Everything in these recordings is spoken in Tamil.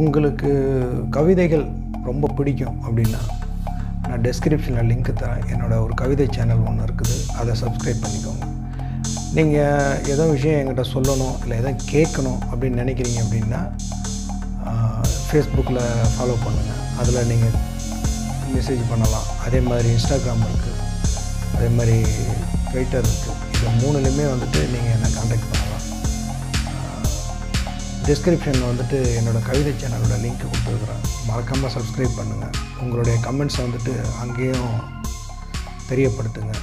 உங்களுக்கு கவிதைகள் ரொம்ப பிடிக்கும் அப்படின்னா நான் டெஸ்கிரிப்ஷனில் லிங்க்கு தரேன் என்னோடய ஒரு கவிதை சேனல் ஒன்று இருக்குது அதை சப்ஸ்கிரைப் பண்ணிக்கோங்க நீங்கள் ஏதோ விஷயம் எங்கிட்ட சொல்லணும் இல்லை எதோ கேட்கணும் அப்படின்னு நினைக்கிறீங்க அப்படின்னா ஃபேஸ்புக்கில் ஃபாலோ பண்ணுங்கள் அதில் நீங்கள் மெசேஜ் பண்ணலாம் அதே மாதிரி இன்ஸ்டாகிராம் இருக்குது அதே மாதிரி ட்விட்டர் இருக்குது இந்த மூணுலேயுமே வந்துட்டு நீங்கள் டிஸ்கிரிப்ஷனில் வந்துட்டு என்னோடய கவிதை சேனலோட லிங்க் கொடுத்துருக்குறேன் மறக்காமல் சப்ஸ்கிரைப் பண்ணுங்கள் உங்களுடைய கமெண்ட்ஸை வந்துட்டு அங்கேயும் தெரியப்படுத்துங்க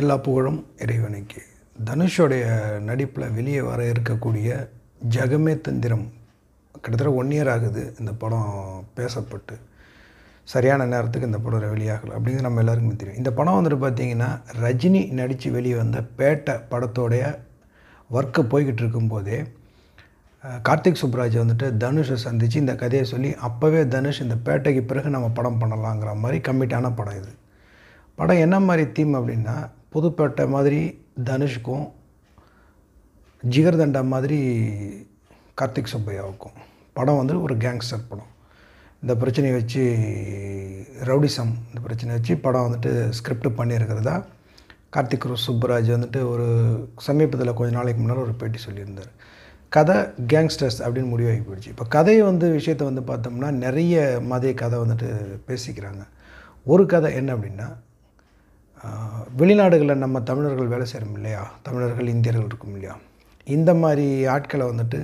எல்லா புகழும் இறைவனுக்கு தனுஷோடைய நடிப்பில் வெளியே வர இருக்கக்கூடிய ஜகமே தந்திரம் கிட்டத்தட்ட ஒன் இயர் ஆகுது இந்த படம் பேசப்பட்டு சரியான நேரத்துக்கு இந்த படம் வெளியாகலை அப்படிங்கிறது நம்ம எல்லாருக்குமே தெரியும் இந்த படம் வந்துட்டு பார்த்திங்கன்னா ரஜினி நடித்து வெளியே வந்த பேட்டை படத்தோடைய ஒர்க்கு போய்கிட்டு இருக்கும்போதே கார்த்திக் சுப்ராஜ் வந்துட்டு தனுஷை சந்தித்து இந்த கதையை சொல்லி அப்போவே தனுஷ் இந்த பேட்டைக்கு பிறகு நம்ம படம் பண்ணலாங்கிற மாதிரி கம்மிட்டான படம் இது படம் என்ன மாதிரி தீம் அப்படின்னா புதுப்பேட்டை மாதிரி தனுஷுக்கும் ஜிகர்தண்டா மாதிரி கார்த்திக் சுப்பையாவுக்கும் படம் வந்து ஒரு கேங்ஸ்டர் படம் இந்த பிரச்சனையை வச்சு ரவுடிசம் இந்த பிரச்சனையை வச்சு படம் வந்துட்டு ஸ்கிரிப்ட் பண்ணியிருக்கிறதா கார்த்திக் சுப்புராஜ் வந்துட்டு ஒரு சமீபத்தில் கொஞ்ச நாளைக்கு முன்னால் ஒரு பேட்டி சொல்லியிருந்தார் கதை கேங்ஸ்டர்ஸ் அப்படின்னு முடிவாகி போயிடுச்சு இப்போ கதையை வந்து விஷயத்தை வந்து பார்த்தோம்னா நிறைய மதிய கதை வந்துட்டு பேசிக்கிறாங்க ஒரு கதை என்ன அப்படின்னா வெளிநாடுகளில் நம்ம தமிழர்கள் வேலை செய்கிறோம் இல்லையா தமிழர்கள் இந்தியர்கள் இருக்கும் இல்லையா இந்த மாதிரி ஆட்களை வந்துட்டு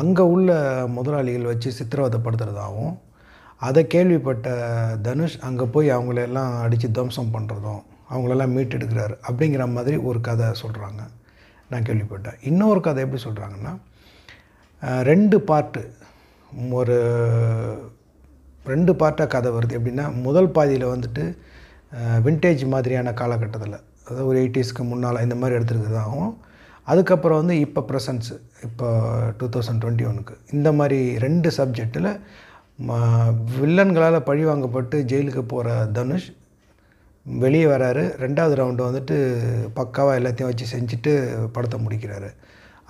அங்கே உள்ள முதலாளிகள் வச்சு சித்திரவதைப்படுத்துகிறதாகவும் அதை கேள்விப்பட்ட தனுஷ் அங்கே போய் அவங்களெல்லாம் அடித்து துவம்சம் பண்ணுறதும் அவங்களெல்லாம் மீட்டெடுக்கிறாரு அப்படிங்கிற மாதிரி ஒரு கதை சொல்கிறாங்க நான் கேள்விப்பட்டேன் இன்னொரு கதை எப்படி சொல்கிறாங்கன்னா ரெண்டு பார்ட்டு ஒரு ரெண்டு பார்ட்டாக கதை வருது எப்படின்னா முதல் பாதியில் வந்துட்டு வின்டேஜ் மாதிரியான காலகட்டத்தில் அதாவது ஒரு எயிட்டிஸ்க்கு முன்னால் இந்த மாதிரி ஆகும் அதுக்கப்புறம் வந்து இப்போ ப்ரெசன்ஸ் இப்போ டூ தௌசண்ட் டுவெண்ட்டி ஒனுக்கு இந்த மாதிரி ரெண்டு சப்ஜெக்டில் வில்லன்களால் பழி வாங்கப்பட்டு ஜெயிலுக்கு போகிற தனுஷ் வெளியே வராரு ரெண்டாவது ரவுண்டு வந்துட்டு பக்காவாக எல்லாத்தையும் வச்சு செஞ்சுட்டு படத்தை முடிக்கிறாரு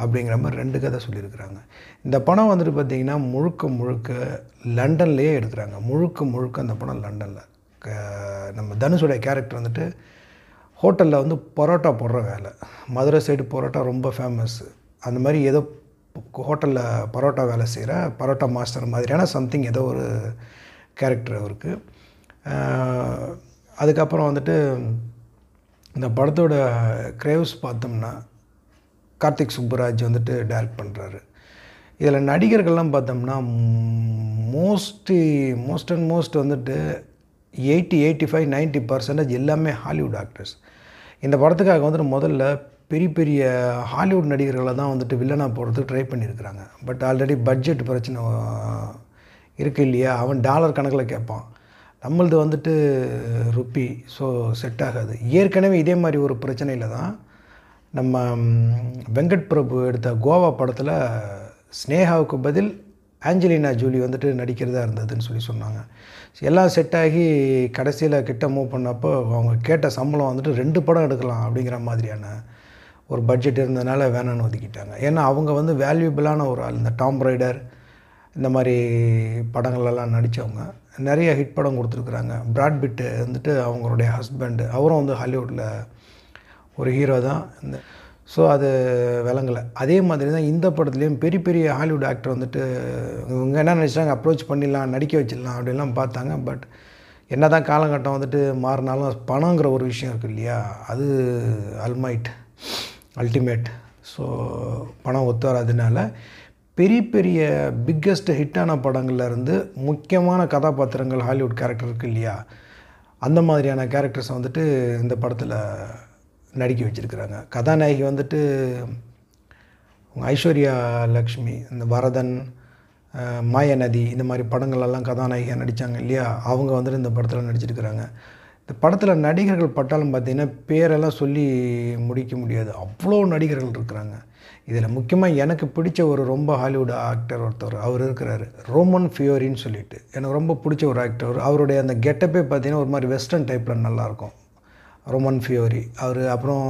அப்படிங்கிற மாதிரி ரெண்டு கதை சொல்லியிருக்கிறாங்க இந்த படம் வந்துட்டு பார்த்திங்கன்னா முழுக்க முழுக்க லண்டன்லேயே எடுக்கிறாங்க முழுக்க முழுக்க அந்த படம் லண்டனில் நம்ம தனுஷோடைய கேரக்டர் வந்துட்டு ஹோட்டலில் வந்து பரோட்டா போடுற வேலை மதுரை சைடு பரோட்டா ரொம்ப ஃபேமஸ்ஸு அந்த மாதிரி ஏதோ ஹோட்டலில் பரோட்டா வேலை செய்கிற பரோட்டா மாஸ்டர் மாதிரியான சம்திங் ஏதோ ஒரு கேரக்டர் அவருக்கு அதுக்கப்புறம் வந்துட்டு இந்த படத்தோட க்ரேவ்ஸ் பார்த்தோம்னா கார்த்திக் சுப்புராஜ் வந்துட்டு டைரக்ட் பண்ணுறாரு இதில் நடிகர்கள்லாம் பார்த்தோம்னா மோஸ்ட்லி மோஸ்ட் அண்ட் மோஸ்ட் வந்துட்டு eighty eighty five ninety percentage எல்லாமே ஹாலிவுட் ஆக்டர்ஸ் இந்த படத்துக்காக வந்துட்டு முதல்ல பெரிய பெரிய ஹாலிவுட் நடிகர்களை தான் வந்துட்டு வில்லனாக போகிறதுக்கு ட்ரை பண்ணியிருக்கிறாங்க பட் ஆல்ரெடி பட்ஜெட் பிரச்சனை இருக்குது இல்லையா அவன் டாலர் கணக்கில் கேட்பான் நம்மளது வந்துட்டு ருப்பி ஸோ செட் ஆகாது ஏற்கனவே இதே மாதிரி ஒரு பிரச்சனையில் தான் நம்ம வெங்கட் பிரபு எடுத்த கோவா படத்தில் ஸ்னேகாவுக்கு பதில் ஆஞ்சலினா ஜூலி வந்துட்டு நடிக்கிறதா இருந்ததுன்னு சொல்லி சொன்னாங்க எல்லாம் செட் ஆகி கடைசியில் கிட்ட மூவ் பண்ணப்போ அவங்க கேட்ட சம்பளம் வந்துட்டு ரெண்டு படம் எடுக்கலாம் அப்படிங்கிற மாதிரியான ஒரு பட்ஜெட் இருந்ததுனால வேணான்னு ஒதுக்கிட்டாங்க ஏன்னா அவங்க வந்து வேல்யூபிளான ஒரு ஆள் இந்த டாம் ரைடர் இந்த மாதிரி படங்கள்லாம் நடித்தவங்க நிறைய ஹிட் படம் கொடுத்துருக்குறாங்க பிராட்பிட்டு வந்துட்டு அவங்களுடைய ஹஸ்பண்டு அவரும் வந்து ஹாலிவுட்டில் ஒரு ஹீரோ தான் இந்த ஸோ அது விளங்கலை அதே மாதிரி தான் இந்த படத்துலேயும் பெரிய பெரிய ஹாலிவுட் ஆக்டர் வந்துட்டு இவங்க என்ன நினச்சாங்க அப்ரோச் பண்ணிடலாம் நடிக்க வச்சிடலாம் அப்படின்லாம் பார்த்தாங்க பட் என்ன தான் காலகட்டம் வந்துட்டு மாறினாலும் பணங்கிற ஒரு விஷயம் இருக்குது இல்லையா அது அல்மைட் அல்டிமேட் ஸோ பணம் ஒத்து வராதனால பெரிய பெரிய பிக்கஸ்ட் ஹிட்டான படங்கள்லேருந்து முக்கியமான கதாபாத்திரங்கள் ஹாலிவுட் கேரக்டர் இருக்குது இல்லையா அந்த மாதிரியான கேரக்டர்ஸை வந்துட்டு இந்த படத்தில் நடிக்க வச்சுருக்குறாங்க கதாநாயகி வந்துட்டு ஐஸ்வர்யா லக்ஷ்மி இந்த வரதன் மாயநதி இந்த மாதிரி படங்களெல்லாம் கதாநாயகியாக நடித்தாங்க இல்லையா அவங்க வந்துட்டு இந்த படத்தில் நடிச்சிருக்கிறாங்க இந்த படத்தில் நடிகர்கள் பட்டாலும் பார்த்திங்கன்னா பேரெல்லாம் சொல்லி முடிக்க முடியாது அவ்வளோ நடிகர்கள் இருக்கிறாங்க இதில் முக்கியமாக எனக்கு பிடிச்ச ஒரு ரொம்ப ஹாலிவுட் ஆக்டர் ஒருத்தர் அவர் இருக்கிறாரு ரோமன் ஃபியோரின்னு சொல்லிட்டு எனக்கு ரொம்ப பிடிச்ச ஒரு ஆக்டர் அவருடைய அந்த கெட்டப்பே பார்த்திங்கன்னா ஒரு மாதிரி வெஸ்டர்ன் டைப்பில் நல்லாயிருக்கும் ரொமன் ஃபியோரி அவர் அப்புறம்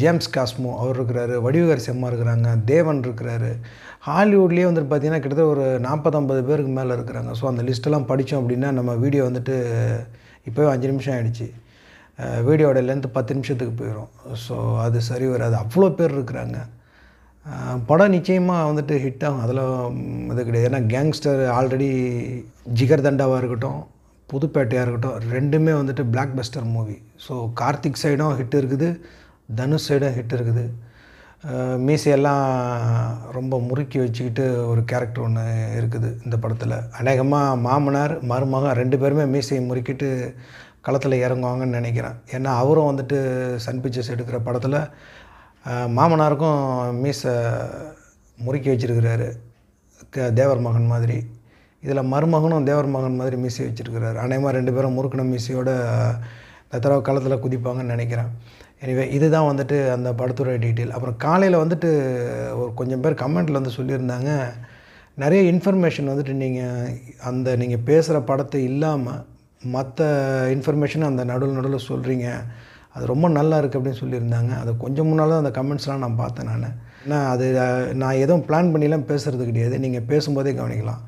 ஜேம்ஸ் காஸ்மோ அவர் இருக்கிறாரு வடிவகர் செம்மா இருக்கிறாங்க தேவன் இருக்கிறாரு ஹாலிவுட்லேயே வந்துட்டு பார்த்திங்கன்னா கிட்டத்தட்ட ஒரு நாற்பத்தம்பது பேருக்கு மேலே இருக்கிறாங்க ஸோ அந்த லிஸ்ட்டெல்லாம் படித்தோம் அப்படின்னா நம்ம வீடியோ வந்துட்டு இப்போவே அஞ்சு நிமிஷம் ஆகிடுச்சு வீடியோட லென்த்து பத்து நிமிஷத்துக்கு போயிடும் ஸோ அது சரி வராது அவ்வளோ பேர் இருக்கிறாங்க படம் நிச்சயமாக வந்துட்டு ஹிட் ஆகும் அதெல்லாம் இது கிடையாது ஏன்னா கேங்ஸ்டர் ஆல்ரெடி ஜிகர் தண்டாவாக இருக்கட்டும் புதுப்பேட்டையாக இருக்கட்டும் ரெண்டுமே வந்துட்டு blockbuster movie so Karthik சைடும் ஹிட் இருக்குது தனுஷ் சைடும் ஹிட் இருக்குது மீசையெல்லாம் ரொம்ப முறுக்கி வச்சுக்கிட்டு ஒரு கேரக்டர் ஒன்று இருக்குது இந்த படத்தில் அநேகமாக மாமனார் மருமகன் ரெண்டு பேருமே மீசையை முறுக்கிட்டு களத்தில் இறங்குவாங்கன்னு நினைக்கிறேன் ஏன்னா அவரும் வந்துட்டு சன் பிக்சர்ஸ் எடுக்கிற படத்தில் மாமனாருக்கும் மீசை முறுக்கி வச்சிருக்கிறாரு தேவர் மகன் மாதிரி இதில் மருமகனும் தேவர் மகன் மாதிரி மீசை வச்சுருக்கிறார் அநேகமாக ரெண்டு பேரும் முறுக்கின மீசையோட தத்திர காலத்தில் குதிப்பாங்கன்னு நினைக்கிறேன் எனவே இதுதான் வந்துட்டு அந்த படத்துடைய டீட்டெயில் அப்புறம் காலையில் வந்துட்டு ஒரு கொஞ்சம் பேர் கமெண்ட்டில் வந்து சொல்லியிருந்தாங்க நிறைய இன்ஃபர்மேஷன் வந்துட்டு நீங்கள் அந்த நீங்கள் பேசுகிற படத்தை இல்லாமல் மற்ற இன்ஃபர்மேஷன் அந்த நடுவில் நடுவில் சொல்கிறீங்க அது ரொம்ப நல்லா இருக்குது அப்படின்னு சொல்லியிருந்தாங்க அது கொஞ்சம் முன்னால் அந்த கமெண்ட்ஸ்லாம் நான் பார்த்தேன் நான் ஏன்னா அது நான் எதுவும் பிளான் பண்ணிலாம் பேசுகிறது கிடையாது நீங்கள் பேசும்போதே கவனிக்கலாம்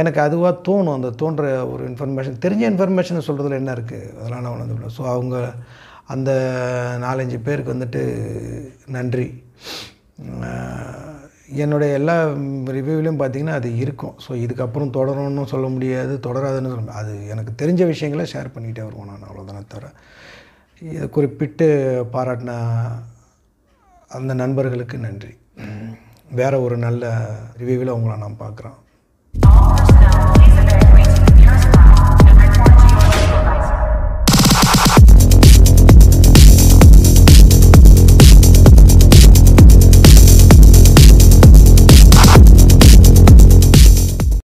எனக்கு அதுவாக தோணும் அந்த தோன்ற ஒரு இன்ஃபர்மேஷன் தெரிஞ்ச இன்ஃபர்மேஷன் சொல்கிறதுல என்ன இருக்குது அதெல்லாம் நான் உணர்ந்து ஸோ அவங்க அந்த நாலஞ்சு பேருக்கு வந்துட்டு நன்றி என்னுடைய எல்லா ரிவ்யூவிலையும் பார்த்திங்கன்னா அது இருக்கும் ஸோ இதுக்கப்புறம் தொடரணும்னு சொல்ல முடியாது தொடராதுன்னு சொல்ல அது எனக்கு தெரிஞ்ச விஷயங்களை ஷேர் பண்ணிகிட்டே வருவோம் நான் அவ்வளோதானே தவிர இதை குறிப்பிட்டு பாராட்டின அந்த நண்பர்களுக்கு நன்றி வேறு ஒரு நல்ல ரிவ்யூவில் அவங்கள நான் பார்க்குறேன்